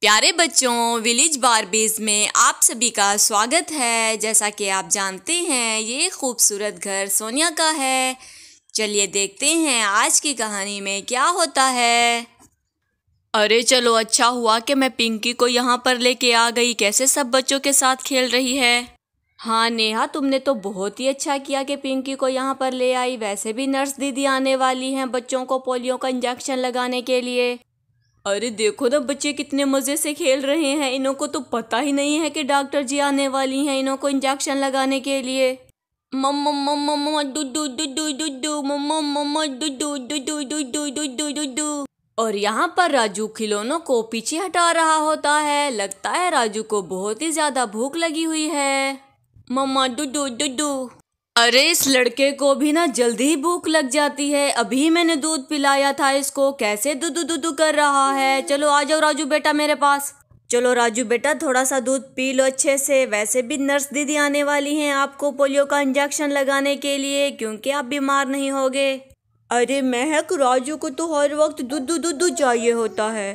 प्यारे बच्चों village Barbies में आप सभी का स्वागत है जैसा कि आप जानते हैं ये खूबसूरत घर सोनिया का है चलिए देखते हैं आज की कहानी में क्या होता है अरे चलो अच्छा हुआ कि मैं पिंकी को यहाँ पर लेके आ गई कैसे सब बच्चों के साथ खेल रही है हाँ नेहा तुमने तो बहुत ही अच्छा किया कि पिंकी को यहाँ पर ले आई वैसे भी नर्स दीदी आने वाली हैं बच्चों को पोलियो का इंजेक्शन लगाने के लिए अरे देखो ना बच्चे कितने मज़े से खेल रहे हैं इन्हों को तो पता ही नहीं है कि डॉक्टर जी आने वाली हैं इन्हों को इंजेक्शन लगाने के लिए डुडू डुडू डुडू और यहाँ पर राजू खिलौनों को पीछे हटा रहा होता है लगता है राजू को बहुत ही ज़्यादा भूख लगी हुई है मम्मा डुडू डुडू अरे इस लड़के को भी ना जल्दी ही भूख लग जाती है अभी मैंने दूध पिलाया था इसको कैसे दुदु दुदू कर रहा है चलो आ जाओ राजू बेटा मेरे पास चलो राजू बेटा थोड़ा सा दूध पी लो अच्छे से वैसे भी नर्स दीदी आने वाली हैं आपको पोलियो का इंजेक्शन लगाने के लिए क्योंकि आप बीमार नहीं होगे अरे महक राजू को तो हर वक्त दूध दूध चाहिए होता है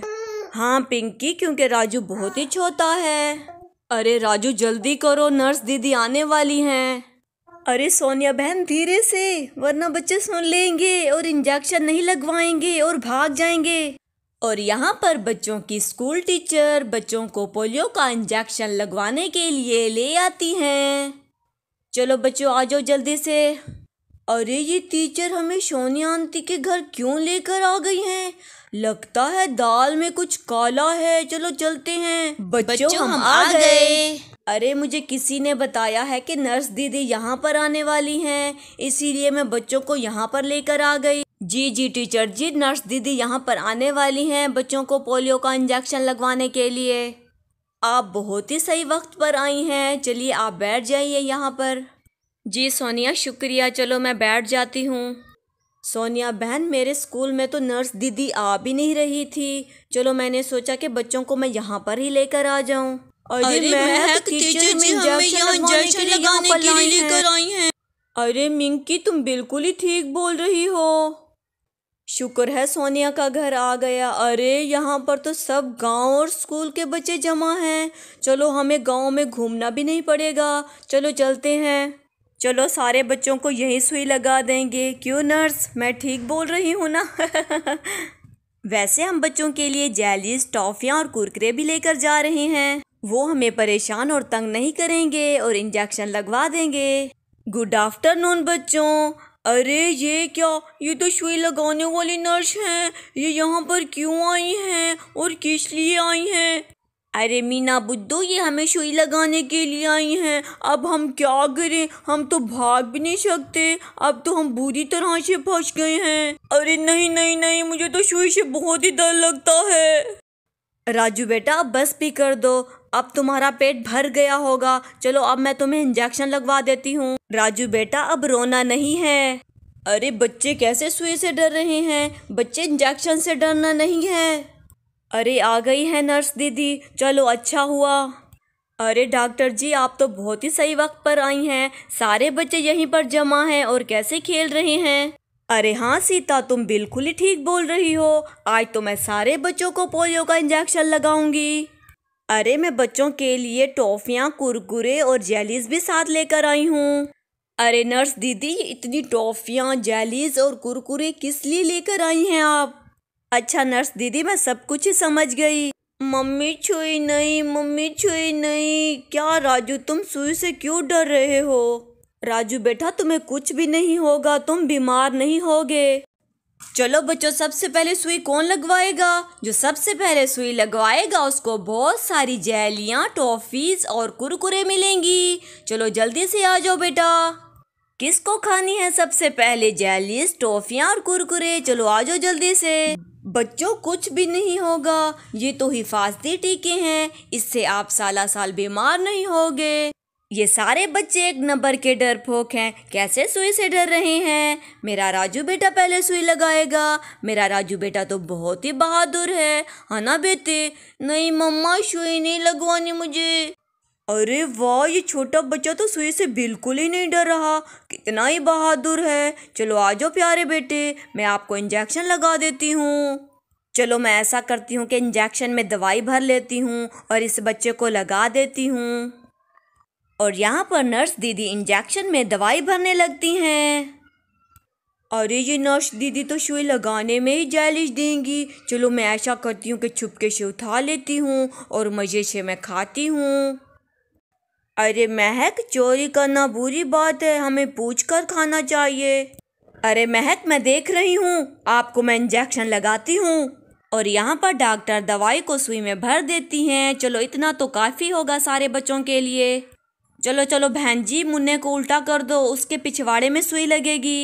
हाँ पिंकी क्योंकि राजू बहुत ही छोटा है अरे राजू जल्दी करो नर्स दीदी आने वाली हैं अरे सोनिया बहन धीरे से वरना बच्चे सुन लेंगे और इंजेक्शन नहीं लगवाएंगे और भाग जाएंगे और यहाँ पर बच्चों की स्कूल टीचर बच्चों को पोलियो का इंजेक्शन लगवाने के लिए ले आती हैं चलो बच्चों आ जाओ जल्दी से अरे ये टीचर हमें सोनिया आंटी के घर क्यों लेकर आ गई हैं लगता है दाल में कुछ काला है चलो चलते हैं बच्चों, बच्चों हम, हम आ गए, गए। अरे मुझे किसी ने बताया है कि नर्स दीदी यहाँ पर आने वाली हैं इसीलिए मैं बच्चों को यहाँ पर लेकर आ गई जी जी टीचर जी नर्स दीदी यहाँ पर आने वाली हैं बच्चों को पोलियो का इंजेक्शन लगवाने के लिए आप बहुत ही सही वक्त पर आई हैं चलिए आप बैठ जाइए यहाँ पर जी सोनिया शुक्रिया चलो मैं बैठ जाती हूँ सोनिया बहन मेरे स्कूल में तो नर्स दीदी आ भी नहीं रही थी चलो मैंने सोचा कि बच्चों को मैं यहाँ पर ही लेकर आ जाऊँ अरे महक टीचर जी हमें यहाँ इंजेक्शन लगाने के लिए लेकर आई हैं अरे मिंकी तुम बिल्कुल ही ठीक बोल रही हो शुक्र है सोनिया का घर आ गया अरे यहाँ पर तो सब गांव और स्कूल के बच्चे जमा हैं चलो हमें गांव में घूमना भी नहीं पड़ेगा चलो चलते हैं चलो सारे बच्चों को यही सुई लगा देंगे क्यों नर्स मैं ठीक बोल रही हूँ ना वैसे हम बच्चों के लिए जेलीस टॉफ़ियाँ और कुरकरे भी लेकर जा रहे हैं वो हमें परेशान और तंग नहीं करेंगे और इंजेक्शन लगवा देंगे गुड आफ्टरनून बच्चों अरे ये क्या ये तो सुई लगाने वाली नर्स हैं ये यहाँ पर क्यों आई हैं और किस लिए आई हैं अरे मीना बुद्धू ये हमें सुई लगाने के लिए आई हैं अब हम क्या करें हम तो भाग भी नहीं सकते अब तो हम बुरी तरह से फंस गए हैं अरे नहीं नहीं नहीं मुझे तो सुई से बहुत ही डर लगता है राजू बेटा बस भी कर दो अब तुम्हारा पेट भर गया होगा चलो अब मैं तुम्हें इंजेक्शन लगवा देती हूँ राजू बेटा अब रोना नहीं है अरे बच्चे कैसे सुई से डर रहे हैं बच्चे इंजेक्शन से डरना नहीं है अरे आ गई है नर्स दीदी चलो अच्छा हुआ अरे डॉक्टर जी आप तो बहुत ही सही वक्त पर आई हैं सारे बच्चे यहीं पर जमा हैं और कैसे खेल रहे हैं अरे हाँ सीता तुम बिल्कुल ही ठीक बोल रही हो आज तो मैं सारे बच्चों को पोलियो का इंजेक्शन लगाऊंगी अरे मैं बच्चों के लिए टॉफ़ियाँ कुरकुरे और जेलीज भी साथ लेकर आई हूँ अरे नर्स दीदी इतनी टॉफ़ियाँ जेलीज और कुरकुरे किस लिए लेकर आई हैं आप अच्छा नर्स दीदी मैं सब कुछ ही समझ गई मम्मी छुई नहीं मम्मी छुई नहीं क्या राजू तुम सुई से क्यों डर रहे हो राजू बेटा तुम्हें कुछ भी नहीं होगा तुम बीमार नहीं होगे चलो बच्चों सबसे पहले सुई कौन लगवाएगा जो सबसे पहले सुई लगवाएगा उसको बहुत सारी जैलियाँ टॉफ़ीज़ और कुरकुरे मिलेंगी चलो जल्दी से आ जाओ बेटा किसको खानी है सबसे पहले जैलीस टॉफ़ियाँ और कुरकुरे चलो आ जाओ जल्दी से बच्चों कुछ भी नहीं होगा ये तो हिफाजती टीके हैं इससे आप साला साल बीमार नहीं होगे ये सारे बच्चे एक नंबर के डरपोक हैं कैसे सुई से डर रहे हैं मेरा राजू बेटा पहले सुई लगाएगा मेरा राजू बेटा तो बहुत ही बहादुर है है हाँ ना बेटे नहीं मम्मा सुई नहीं लगवानी मुझे अरे वाह ये छोटा बच्चा तो सुई से बिल्कुल ही नहीं डर रहा कितना ही बहादुर है चलो आ जाओ प्यारे बेटे मैं आपको इंजेक्शन लगा देती हूँ चलो मैं ऐसा करती हूँ कि इंजेक्शन में दवाई भर लेती हूँ और इस बच्चे को लगा देती हूँ और यहाँ पर नर्स दीदी इंजेक्शन में दवाई भरने लगती हैं अरे ये नर्स दीदी तो सुई लगाने में ही जैलिश देंगी चलो मैं ऐसा करती हूँ कि छुपके से उठा लेती हूँ और मज़े से मैं खाती हूँ अरे महक चोरी करना बुरी बात है हमें पूछ कर खाना चाहिए अरे महक मैं देख रही हूँ आपको मैं इंजेक्शन लगाती हूँ और यहाँ पर डॉक्टर दवाई को सुई में भर देती हैं चलो इतना तो काफ़ी होगा सारे बच्चों के लिए चलो चलो बहन जी मुन्ने को उल्टा कर दो उसके पिछवाड़े में सुई लगेगी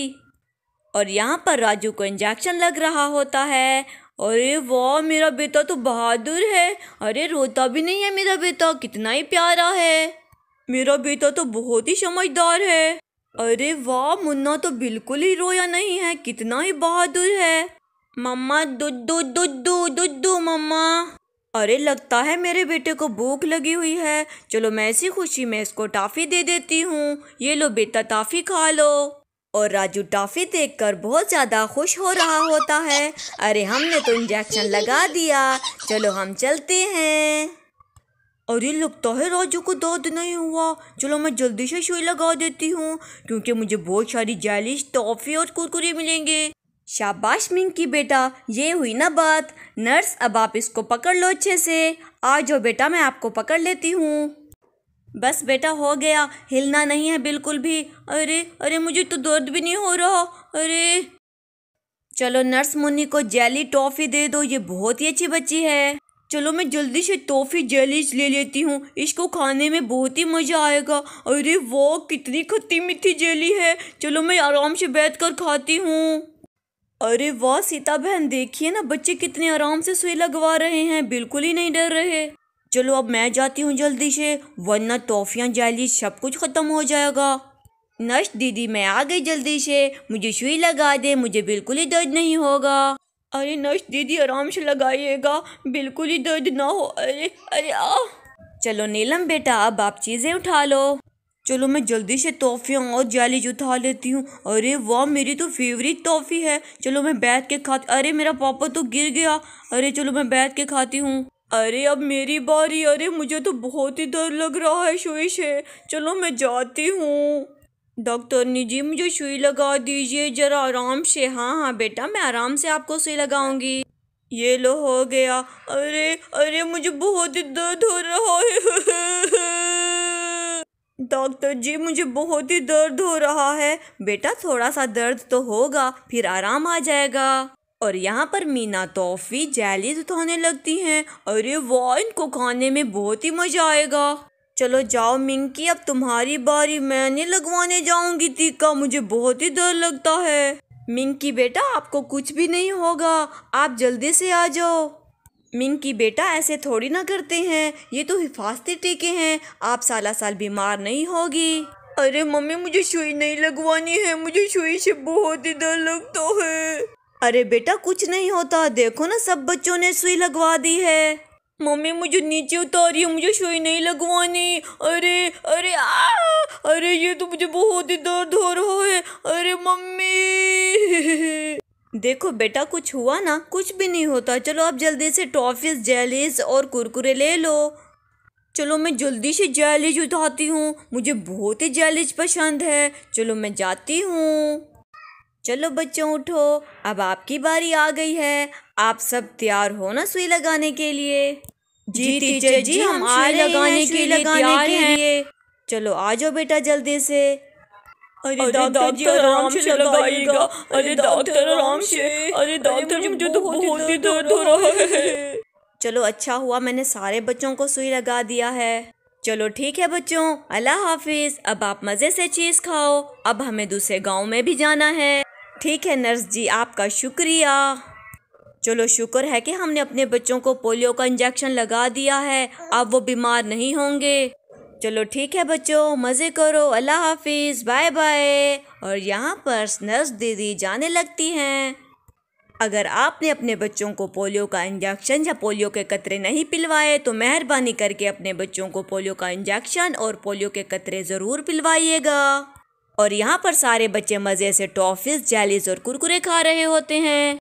और यहाँ पर राजू को इंजेक्शन लग रहा होता है अरे वाह मेरा बेटा तो बहादुर है अरे रोता भी नहीं है मेरा बेटा कितना ही प्यारा है मेरा बेटा तो बहुत ही समझदार है अरे वाह मुन्ना तो बिल्कुल ही रोया नहीं है कितना ही बहादुर है मम्मा दुद्दू दुद्दू दुद्दू मम्मा अरे लगता है मेरे बेटे को भूख लगी हुई है चलो मैं इसी खुशी में इसको टाफ़ी दे देती हूँ ये लो बेटा टाफ़ी खा लो और राजू टाफ़ी देखकर बहुत ज़्यादा खुश हो रहा होता है अरे हमने तो इंजेक्शन लगा दिया चलो हम चलते हैं अरे लगता है राजू को दर्द नहीं हुआ चलो मैं जल्दी से सुई लगा देती हूँ क्योंकि मुझे बहुत सारी जैलिश टॉफ़ी और कुरकुरे मिलेंगे शाबाश मिंकी बेटा ये हुई ना बात नर्स अब आप इसको पकड़ लो अच्छे से आ जाओ बेटा मैं आपको पकड़ लेती हूँ बस बेटा हो गया हिलना नहीं है बिल्कुल भी अरे अरे मुझे तो दर्द भी नहीं हो रहा अरे चलो नर्स मुन्नी को जेली टॉफ़ी दे दो ये बहुत ही अच्छी बच्ची है चलो मैं जल्दी से टॉफ़ी जेली ले लेती हूँ इसको खाने में बहुत ही मज़ा आएगा अरे वो कितनी खट्टी मीठी जेली है चलो मैं आराम से बैठ कर खाती हूँ अरे वाह सीता बहन देखिए ना बच्चे कितने आराम से सुई लगवा रहे हैं बिल्कुल ही नहीं डर रहे चलो अब मैं जाती हूँ जल्दी से वरना तोहफियाँ जाली सब कुछ ख़त्म हो जाएगा नश दीदी मैं आ गई जल्दी से मुझे सुई लगा दे मुझे बिल्कुल ही दर्द नहीं होगा अरे नश दीदी आराम से लगाइएगा बिल्कुल ही दर्द ना हो अरे अरे आ चलो नीलम बेटा अब आप चीज़ें उठा लो चलो मैं जल्दी से तोहफियाँ और जाली उठा लेती हूँ अरे वाह मेरी तो फेवरेट तोहफी है चलो मैं बैठ के खाती अरे मेरा पापा तो गिर गया अरे चलो मैं बैठ के खाती हूँ अरे अब मेरी बारी अरे मुझे तो बहुत ही डर लग रहा है सुई से चलो मैं जाती हूँ डॉक्टर ने जी मुझे सुई लगा दीजिए ज़रा आराम से हाँ हाँ बेटा मैं आराम से आपको सुई लगाऊंगी ये लो हो गया अरे अरे मुझे बहुत ही दर्द हो रहा है डॉक्टर जी मुझे बहुत ही दर्द हो रहा है बेटा थोड़ा सा दर्द तो होगा फिर आराम आ जाएगा और यहाँ पर मीना तोहफी जैली उठाने लगती हैं अरे वाह इनको खाने में बहुत ही मज़ा आएगा चलो जाओ मिंकी अब तुम्हारी बारी मैं नहीं लगवाने जाऊंगी टीका मुझे बहुत ही डर लगता है मिंकी बेटा आपको कुछ भी नहीं होगा आप जल्दी से आ जाओ की बेटा ऐसे थोड़ी ना करते हैं ये तो हिफाजती टीके हैं आप साला साल बीमार नहीं होगी अरे मम्मी मुझे सुई नहीं लगवानी है मुझे सुई से बहुत ही डर लगता है अरे बेटा कुछ नहीं होता देखो ना सब बच्चों ने सुई लगवा दी है मम्मी मुझे नीचे उतारिए मुझे सुई नहीं लगवानी अरे अरे आ, अरे ये तो मुझे बहुत ही दर्द हो रहा है अरे मम्मी देखो बेटा कुछ हुआ ना कुछ भी नहीं होता चलो आप जल्दी से टॉफिस जेलिस और कुरकुरे ले लो चलो मैं जल्दी से जेलिज उठाती हूँ मुझे बहुत ही जेलिज पसंद है चलो मैं जाती हूँ चलो बच्चों उठो अब आपकी बारी आ गई है आप सब तैयार हो ना सुई लगाने के लिए जी टीचर जी, जी हम, आए लगाने के लिए लगाने के लिए चलो आ जाओ बेटा जल्दी से अरे डॉक्टर आराम से लगाइएगा अरे डॉक्टर आराम से अरे डॉक्टर मुझे तो, तो बहुत ही दर्द हो रहा है चलो अच्छा हुआ मैंने सारे बच्चों को सुई लगा दिया है चलो ठीक है बच्चों अल्लाह हाफिज अब आप मज़े से चीज़ खाओ अब हमें दूसरे गांव में भी जाना है ठीक है नर्स जी आपका शुक्रिया चलो शुक्र है कि हमने अपने बच्चों को पोलियो का इंजेक्शन लगा दिया है अब वो बीमार नहीं होंगे चलो ठीक है बच्चों मज़े करो अल्लाह हाफिज़ बाय बाय और यहाँ पर नर्स दीदी जाने लगती हैं अगर आपने अपने बच्चों को पोलियो का इंजेक्शन या पोलियो के कतरे नहीं पिलवाए तो मेहरबानी करके अपने बच्चों को पोलियो का इंजेक्शन और पोलियो के कतरे ज़रूर पिलवाइएगा और यहाँ पर सारे बच्चे मज़े से टॉफिस जैलिस और कुरकुरे खा रहे होते हैं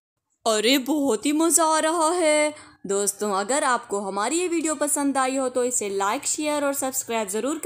अरे बहुत ही मज़ा आ रहा है दोस्तों अगर आपको हमारी ये वीडियो पसंद आई हो तो इसे लाइक शेयर और सब्सक्राइब ज़रूर कर